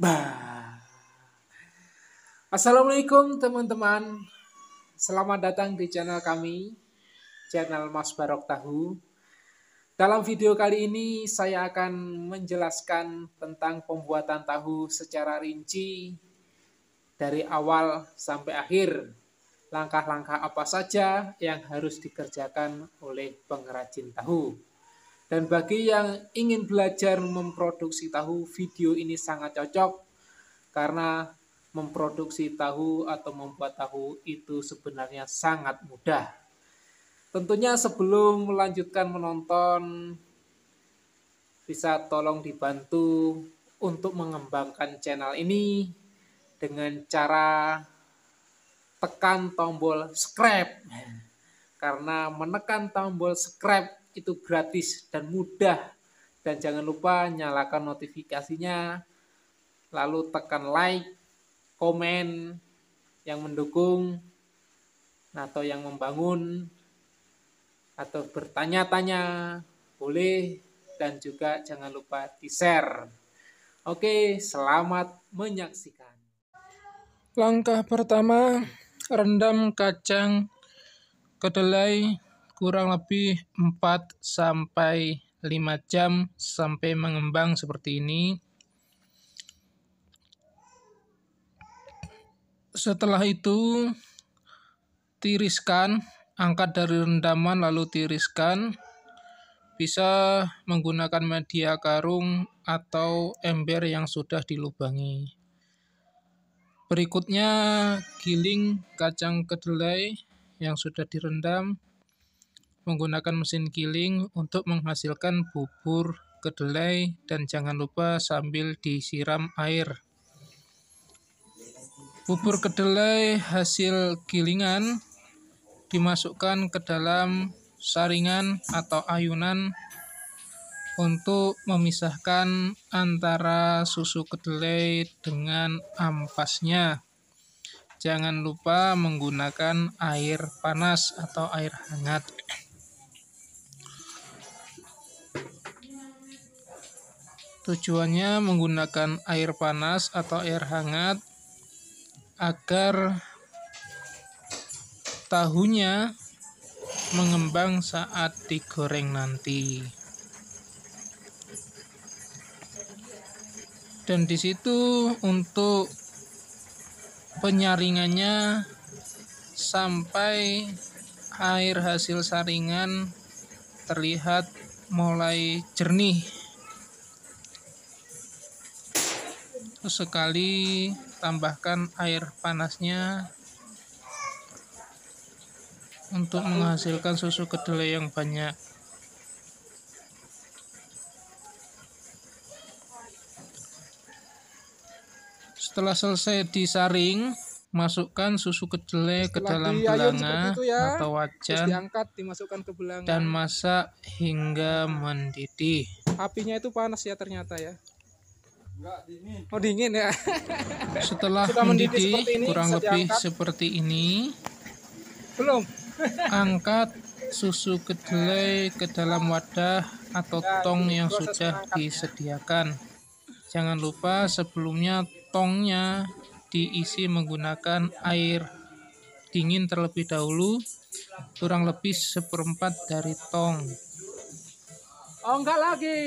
Bah. Assalamualaikum teman-teman. Selamat datang di channel kami, channel Mas Barok Tahu. Dalam video kali ini saya akan menjelaskan tentang pembuatan tahu secara rinci dari awal sampai akhir. Langkah-langkah apa saja yang harus dikerjakan oleh pengrajin tahu. Dan bagi yang ingin belajar memproduksi tahu, video ini sangat cocok karena memproduksi tahu atau membuat tahu itu sebenarnya sangat mudah. Tentunya sebelum melanjutkan menonton, bisa tolong dibantu untuk mengembangkan channel ini dengan cara tekan tombol subscribe. Karena menekan tombol subscribe itu gratis dan mudah. Dan jangan lupa nyalakan notifikasinya, lalu tekan like, komen yang mendukung atau yang membangun atau bertanya-tanya boleh dan juga jangan lupa di-share. Oke, selamat menyaksikan. Langkah pertama, rendam kacang kedelai kurang lebih 4 sampai 5 jam sampai mengembang seperti ini. Setelah itu tiriskan, angkat dari rendaman lalu tiriskan. Bisa menggunakan media karung atau ember yang sudah dilubangi. Berikutnya giling kacang kedelai yang sudah direndam menggunakan mesin kiling untuk menghasilkan bubur kedelai dan jangan lupa sambil disiram air. Bubur kedelai hasil gilingan dimasukkan ke dalam saringan atau ayunan untuk memisahkan antara susu kedelai dengan ampasnya. Jangan lupa menggunakan air panas atau air hangat. Tujuannya menggunakan air panas atau air hangat agar tahunya mengembang saat digoreng nanti. Dan di situ untuk penyaringannya sampai air hasil saringan terlihat mulai jernih sesekali tambahkan air panasnya untuk menghasilkan susu kedelai yang banyak. Setelah selesai disaring, masukkan susu kedelai ke dalam belanga ya, atau wajan diangkat, dimasukkan ke dan masak hingga mendidih. Apinya itu panas ya ternyata ya dingin. Oh, dingin ya. Setelah Sudah mendidih ini, kurang lebih diangkat. seperti ini. Belum. angkat susu kedelai ke dalam wadah atau tong yang sudah disediakan. Jangan lupa sebelumnya tongnya diisi menggunakan air dingin terlebih dahulu kurang lebih seperempat dari tong. Oh enggak lagi.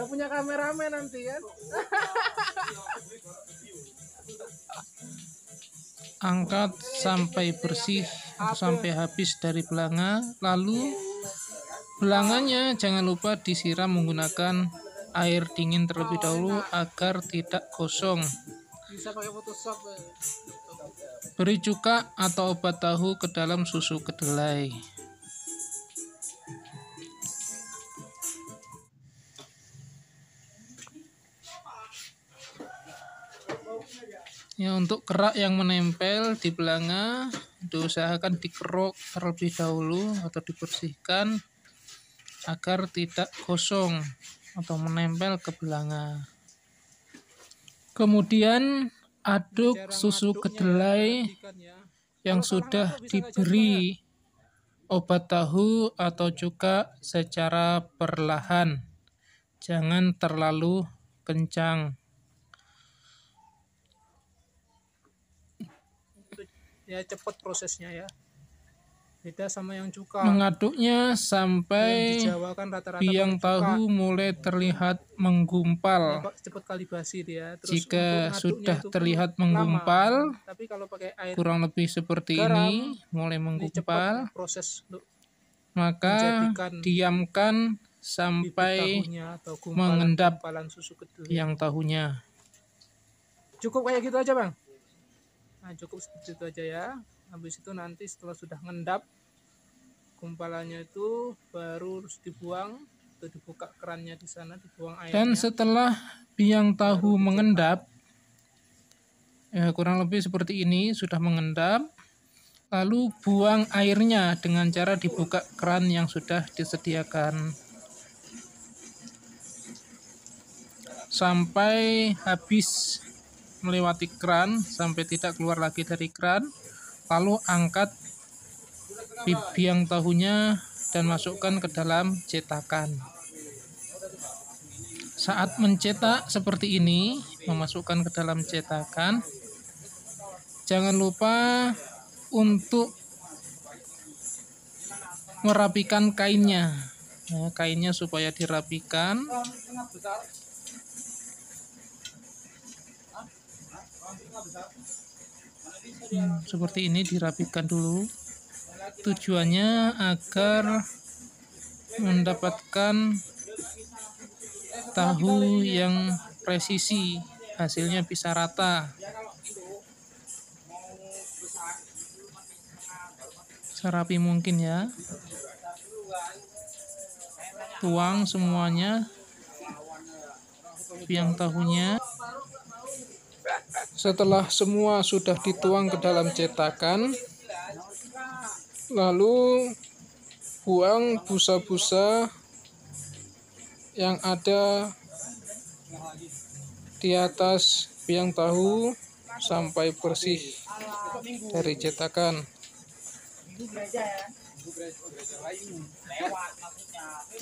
Udah punya kameramen nanti kan. Angkat sampai bersih sampai habis dari belanga, lalu belanganya jangan lupa disiram menggunakan air dingin terlebih oh, dahulu agar tidak kosong. Ya. Beri cuka atau obat tahu ke dalam susu kedelai. ya untuk kerak yang menempel di belanga itu diusahakan dikerok terlebih dahulu atau dibersihkan agar tidak kosong atau menempel ke belanga. Kemudian aduk susu kedelai ya, ya. yang sudah diberi ya? obat tahu atau juga secara perlahan. Jangan terlalu kencang. ya cepat prosesnya ya beda sama yang cuka mengaduknya sampai yang, kan rata -rata biang tahu mulai terlihat menggumpal ya, cepat kalibrasi dia Terus jika sudah kan terlihat menggumpal lama. tapi kalau pakai air kurang lebih seperti garam, ini mulai menggumpal ini proses untuk maka diamkan sampai atau mengendap susu kedelai. yang tahunya cukup kayak gitu aja bang nah cukup seperti itu aja ya habis itu nanti setelah sudah ngendap gumpalannya itu baru harus dibuang atau dibuka kerannya di sana dibuang airnya dan setelah biang tahu mengendap ya kurang lebih seperti ini sudah mengendap lalu buang airnya dengan cara dibuka keran yang sudah disediakan sampai habis melewati kran sampai tidak keluar lagi dari kran. Lalu angkat yang tahunya dan masukkan ke dalam cetakan. Saat mencetak seperti ini, memasukkan ke dalam cetakan. Jangan lupa untuk merapikan kainnya. Nah, kainnya supaya dirapikan Hmm, seperti ini dirapikan dulu tujuannya agar mendapatkan tahu yang presisi hasilnya bisa rata serapi mungkin ya tuang semuanya biang tahunya setelah semua sudah dituang ke dalam cetakan, lalu buang busa-busa yang ada di atas biang tahu sampai bersih dari cetakan.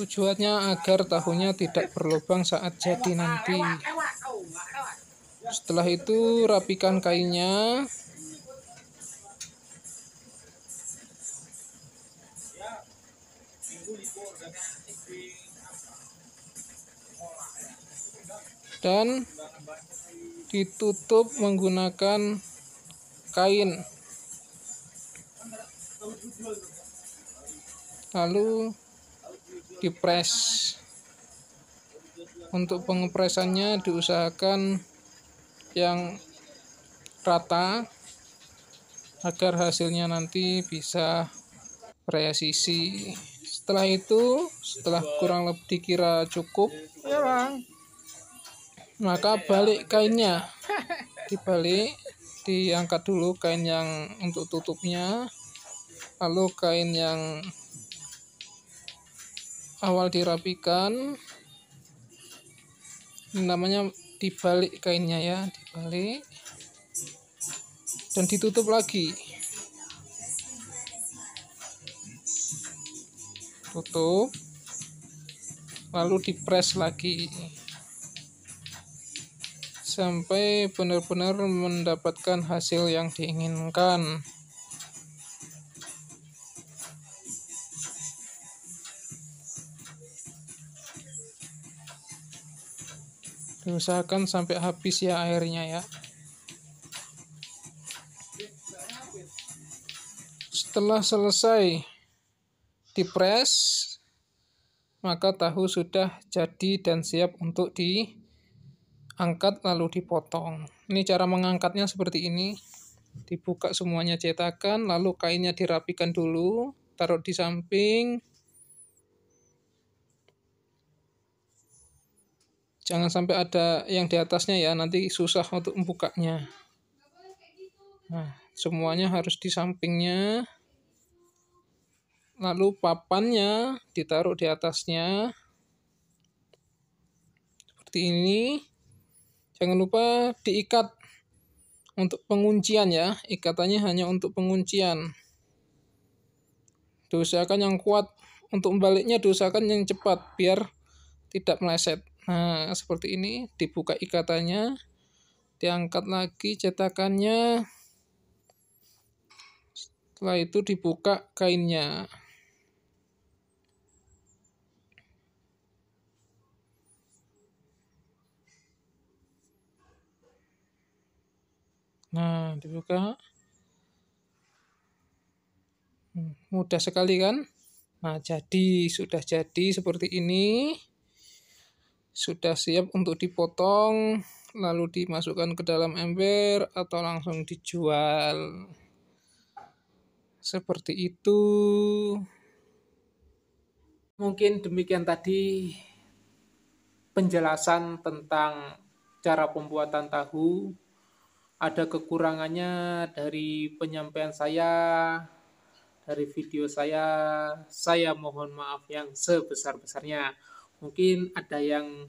Tujuannya agar tahunya tidak berlubang saat jadi nanti. Setelah itu rapikan kainnya. Dan ditutup menggunakan kain. Lalu dipres. Untuk pengepresannya diusahakan yang rata agar hasilnya nanti bisa presisi setelah itu setelah kurang lebih dikira cukup ya bang maka balik kainnya dibalik diangkat dulu kain yang untuk tutupnya lalu kain yang awal dirapikan namanya dibalik kainnya ya dibalik dan ditutup lagi tutup lalu dipres lagi sampai benar-benar mendapatkan hasil yang diinginkan diusahakan sampai habis ya airnya ya setelah selesai dipres maka tahu sudah jadi dan siap untuk diangkat lalu dipotong ini cara mengangkatnya seperti ini dibuka semuanya cetakan lalu kainnya dirapikan dulu taruh di samping jangan sampai ada yang di atasnya ya nanti susah untuk membukanya nah semuanya harus di sampingnya lalu papannya ditaruh di atasnya seperti ini jangan lupa diikat untuk penguncian ya ikatannya hanya untuk penguncian diusahakan yang kuat untuk membaliknya diusahakan yang cepat biar tidak meleset Nah, seperti ini, dibuka ikatannya, diangkat lagi cetakannya. Setelah itu dibuka kainnya. Nah, dibuka. Hmm, mudah sekali kan? Nah, jadi sudah jadi seperti ini sudah siap untuk dipotong lalu dimasukkan ke dalam ember atau langsung dijual seperti itu mungkin demikian tadi penjelasan tentang cara pembuatan tahu ada kekurangannya dari penyampaian saya dari video saya saya mohon maaf yang sebesar-besarnya Mungkin ada yang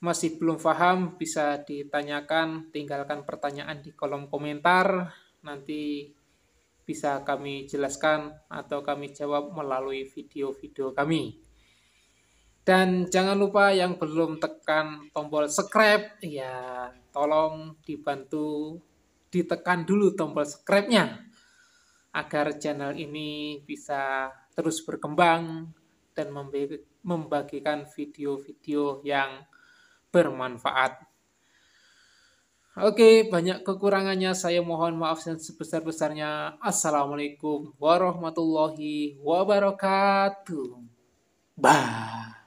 masih belum paham bisa ditanyakan, tinggalkan pertanyaan di kolom komentar. Nanti bisa kami jelaskan atau kami jawab melalui video-video kami. Dan jangan lupa yang belum tekan tombol subscribe, ya tolong dibantu ditekan dulu tombol subscribe-nya agar channel ini bisa terus berkembang dan membagikan video-video yang bermanfaat. Oke, banyak kekurangannya. Saya mohon maaf sebesar-besarnya. Assalamualaikum warahmatullahi wabarakatuh. Bye.